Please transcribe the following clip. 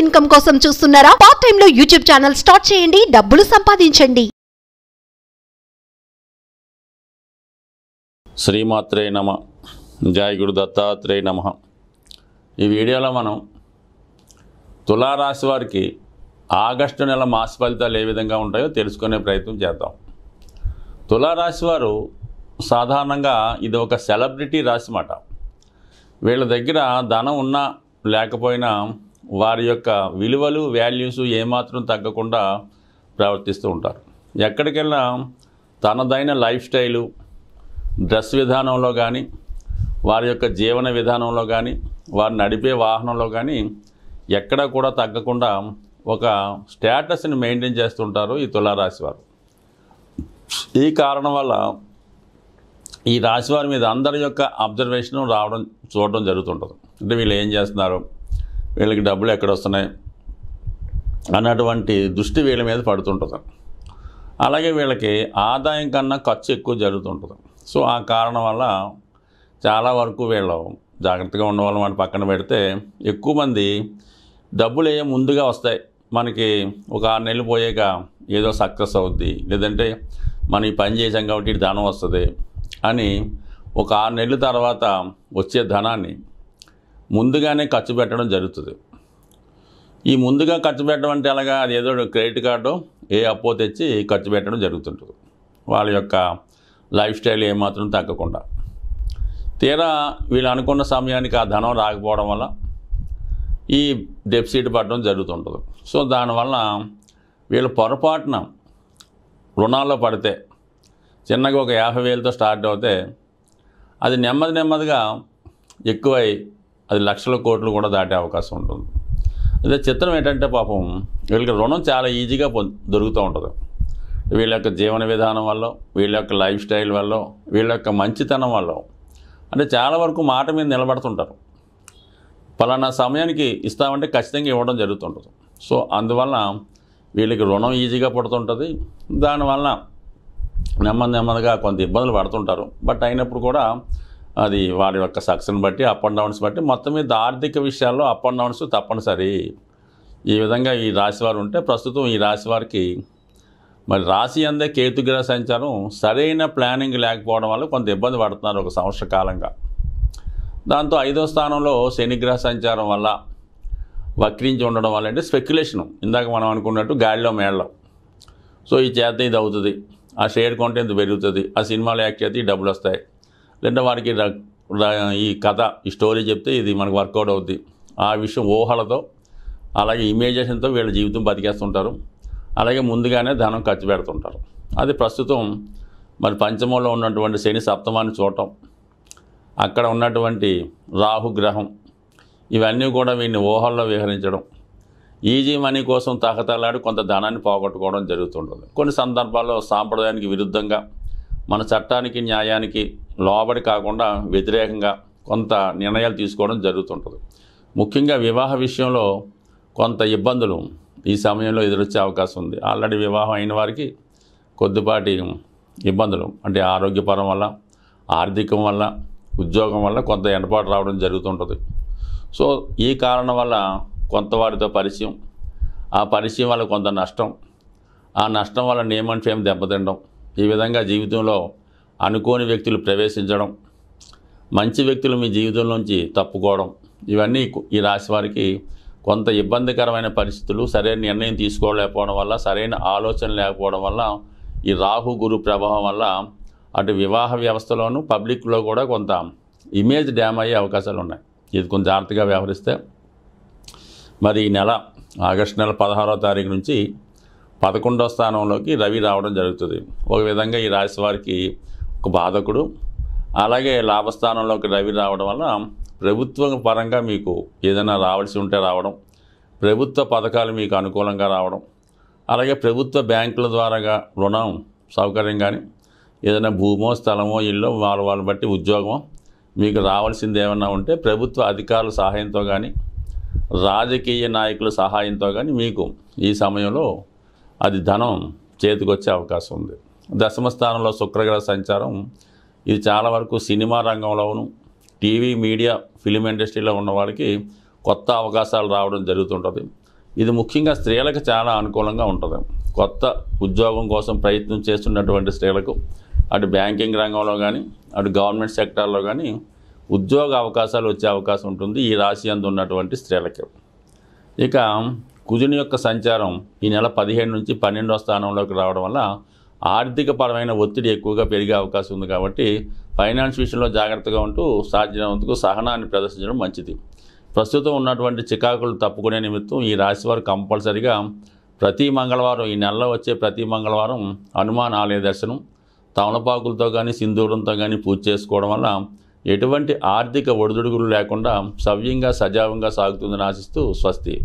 income కోసం చూస్తున్నారా part time లో యూట్యూబ్ ఛానల్ స్టార్ట్ చేయండి డబ్బులు సంపాదించండి శ్రీమాత్రే నమ జాయ్ గురు దత్తాత్రేయ నమ ఈ వీడియోలో మనం తులారాశి వారికి ఆగస్టు నెల మాస ఫలితాలు ఏ విధంగా ఉంటాయో తెలుసుకునే ప్రయత్నం చేద్దాం తులారాశి వారు సాధారణంగా ఇది ఒక సెలబ్రిటీ రాశి మాట వీళ్ళ దగ్గర ధనం ఉన్నా లేకపోయినా వారి యొక్క విలువలు వాల్యూస్ ఏమాత్రం తగ్గకుండా ప్రవర్తిస్తూ ఉంటారు ఎక్కడికెళ్ళినా తనదైన లైఫ్ స్టైలు డ్రెస్ విధానంలో కానీ వారి యొక్క జీవన విధానంలో కానీ వారు నడిపే వాహనంలో కానీ ఎక్కడ కూడా తగ్గకుండా ఒక స్టేటస్ని మెయింటైన్ చేస్తుంటారు ఈ తులారాశి వారు ఈ కారణం వల్ల ఈ రాశివారి మీద అందరి యొక్క అబ్జర్వేషన్ రావడం చూడడం జరుగుతుంటుంది అంటే వీళ్ళు ఏం చేస్తున్నారు వీళ్ళకి డబ్బులు ఎక్కడ వస్తున్నాయి అన్నటువంటి దృష్టి వీళ్ళ మీద పడుతుంటుంది అలాగే వీళ్ళకి ఆదాయం కన్నా ఖర్చు ఎక్కువ జరుగుతుంటుంది సో ఆ కారణం వల్ల చాలా వరకు వీళ్ళు జాగ్రత్తగా వాళ్ళు వాటి పక్కన పెడితే ఎక్కువ మంది డబ్బులు ఏ ముందుగా వస్తాయి మనకి ఒక ఆరు నెలలు పోయాక ఏదో సక్సెస్ అవుద్ది లేదంటే మనం ఈ పని చేసాం కాబట్టి ధనం వస్తుంది అని ఒక ఆరు నెలల తర్వాత వచ్చే ధనాన్ని ముందుగానే ఖర్చు పెట్టడం జరుగుతుంది ఈ ముందుగా ఖర్చు పెట్టడం అంటే ఎలాగా అది ఏదో క్రెడిట్ కార్డు ఏ అప్పో తెచ్చి ఖర్చు పెట్టడం జరుగుతుంటుంది వాళ్ళ యొక్క లైఫ్ స్టైల్ ఏమాత్రం తగ్గకుండా తీరా వీళ్ళు అనుకున్న సమయానికి ఆ ధనం రాకపోవడం వల్ల ఈ డెప్సిట్ పడడం జరుగుతుంటుంది సో దానివల్ల వీళ్ళు పొరపాటున రుణాల్లో పడితే చిన్నగా ఒక యాభై వేలతో స్టార్ట్ అవుతే అది నెమ్మది నెమ్మదిగా ఎక్కువై అది లక్షల కోట్లు కూడా దాటే అవకాశం ఉంటుంది అదే చిత్రం ఏంటంటే పాపం వీళ్ళకి రుణం చాలా ఈజీగా దొరుకుతూ ఉంటుంది వీళ్ళ యొక్క జీవన విధానం వల్ల వీళ్ళ యొక్క లైఫ్ స్టైల్ వల్ల వీళ్ళ యొక్క మంచితనం వల్ల అంటే చాలా వరకు మాట మీద నిలబడుతుంటారు పలానా సమయానికి ఇస్తామంటే ఖచ్చితంగా ఇవ్వడం జరుగుతుంటుంది సో అందువల్ల వీళ్ళకి రుణం ఈజీగా పడుతుంటుంది దానివల్ల నెమ్మది నెమ్మదిగా కొంత ఇబ్బందులు పడుతుంటారు బట్ అయినప్పుడు కూడా అది వారి యొక్క సక్సెస్ని బట్టి అప్ అండ్ డౌన్స్ బట్టి మొత్తం మీద ఆర్థిక విషయాల్లో అప్ అండ్ డౌన్స్ తప్పనిసరి ఈ విధంగా ఈ రాశివారు ఉంటే ప్రస్తుతం ఈ రాశివారికి మరి రాశి అందే కేతుగ్రహ సంచారం సరైన ప్లానింగ్ లేకపోవడం వల్ల కొంత ఇబ్బంది పడుతున్నారు ఒక సంవత్సర కాలంగా దాంతో ఐదో స్థానంలో శనిగ్రహ సంచారం వల్ల వక్రించి ఉండడం వల్ల అంటే స్పెక్యులేషను ఇందాక మనం అనుకున్నట్టు గాలిలో మేళలో సో ఈ చేత ఇది అవుతుంది ఆ షేర్ కొంటే పెరుగుతుంది ఆ సినిమాలు యాక్ట్ చేస్తే డబ్బులు వస్తాయి లేదంటే వాడికి ఈ కథ ఈ స్టోరీ చెప్తే ఇది మనకు వర్కౌట్ అవుద్ది ఆ విషయం ఊహలతో అలాగే ఇమేజేషన్తో వీళ్ళ జీవితం బతికేస్తుంటారు అలాగే ముందుగానే ధనం ఖర్చు పెడుతుంటారు అది ప్రస్తుతం మరి పంచమంలో ఉన్నటువంటి శని సప్తమాన్ని చూడటం అక్కడ ఉన్నటువంటి రాహుగ్రహం ఇవన్నీ కూడా వీడిని ఊహల్లో విహరించడం ఈజీ మనీ కోసం తహతలాడి కొంత ధనాన్ని పోగొట్టుకోవడం జరుగుతుంటుంది కొన్ని సందర్భాల్లో సాంప్రదాయానికి విరుద్ధంగా మన చట్టానికి న్యాయానికి లోబడి కాకుండా వ్యతిరేకంగా కొంత నిర్ణయాలు తీసుకోవడం జరుగుతుంటుంది ముఖ్యంగా వివాహ విషయంలో కొంత ఇబ్బందులు ఈ సమయంలో ఎదురొచ్చే అవకాశం ఉంది ఆల్రెడీ వివాహం అయిన వారికి కొద్దిపాటి ఇబ్బందులు అంటే ఆరోగ్యపరం వల్ల ఆర్థికం వల్ల ఉద్యోగం వల్ల కొంత ఎండపాటు రావడం జరుగుతుంటుంది సో ఈ కారణం వల్ల కొంత వారితో పరిచయం ఆ పరిచయం వల్ల కొంత నష్టం ఆ నష్టం వల్ల నియమం చేయం దెబ్బతినడం ఈ విధంగా జీవితంలో అనుకోని వ్యక్తులు ప్రవేశించడం మంచి వ్యక్తులు మీ జీవితంలోంచి తప్పుకోవడం ఇవన్నీ ఈ రాశి వారికి కొంత ఇబ్బందికరమైన పరిస్థితులు సరైన నిర్ణయం తీసుకోలేకపోవడం వల్ల సరైన ఆలోచన లేకపోవడం వల్ల ఈ రాహు గురు ప్రభావం వల్ల అటు వివాహ వ్యవస్థలోనూ పబ్లిక్లో కూడా కొంత ఇమేజ్ డ్యామ్ అయ్యే అవకాశాలు ఉన్నాయి ఇది కొంచెం జాగ్రత్తగా వ్యవహరిస్తే మరి ఈ నెల ఆగస్టు నెల పదహారో తారీఖు నుంచి పదకొండో స్థానంలోకి రవి రావడం జరుగుతుంది ఒక విధంగా ఈ రాశి వారికి ఒక బాధకుడు అలాగే లాభస్థానంలోకి రవి రావడం వల్ల ప్రభుత్వం పరంగా మీకు ఏదైనా రావాల్సి ఉంటే రావడం ప్రభుత్వ పథకాలు మీకు అనుకూలంగా రావడం అలాగే ప్రభుత్వ బ్యాంకుల ద్వారాగా రుణం సౌకర్యం కానీ ఏదైనా భూమో స్థలమో ఇల్లు వాళ్ళ వాళ్ళని బట్టి ఉద్యోగమో మీకు రావాల్సింది ఏమన్నా ఉంటే ప్రభుత్వ అధికారుల సహాయంతో కానీ రాజకీయ నాయకుల సహాయంతో కానీ మీకు ఈ సమయంలో అది ధనం చేతికొచ్చే అవకాశం ఉంది దశమ స్థానంలో శుక్రగ్రహ సంచారం ఇది చాలా వరకు సినిమా రంగంలోను టీవీ మీడియా ఫిలిం ఇండస్ట్రీలో ఉన్న వాళ్ళకి కొత్త అవకాశాలు రావడం జరుగుతుంటుంది ఇది ముఖ్యంగా స్త్రీలకు చాలా అనుకూలంగా ఉంటుంది కొత్త ఉద్యోగం కోసం ప్రయత్నం చేస్తున్నటువంటి స్త్రీలకు అటు బ్యాంకింగ్ రంగంలో కానీ అటు గవర్నమెంట్ సెక్టార్లో కానీ ఉద్యోగ అవకాశాలు వచ్చే అవకాశం ఉంటుంది ఈ రాశి అందు ఉన్నటువంటి స్త్రీలకి ఇక కుజుని యొక్క సంచారం ఈ నెల పదిహేను నుంచి పన్నెండో స్థానంలోకి రావడం వల్ల ఆర్థికపరమైన ఒత్తిడి ఎక్కువగా పెరిగే అవకాశం ఉంది కాబట్టి ఫైనాన్స్ విషయంలో జాగ్రత్తగా ఉంటూ సాధ్యమైనందుకు సహనాన్ని ప్రదర్శించడం మంచిది ప్రస్తుతం ఉన్నటువంటి చికాకులు తప్పుకునే నిమిత్తం ఈ రాశి వారు కంపల్సరిగా ప్రతి మంగళవారం ఈ నెలలో వచ్చే ప్రతి మంగళవారం హనుమాన్ ఆలయ దర్శనం తమలపాకులతో కానీ సింధూరంతో కానీ పూజ చేసుకోవడం వల్ల ఎటువంటి ఆర్థిక ఒడిదుడుగులు లేకుండా సవ్యంగా సజావంగా సాగుతుందని ఆశిస్తూ స్వస్తి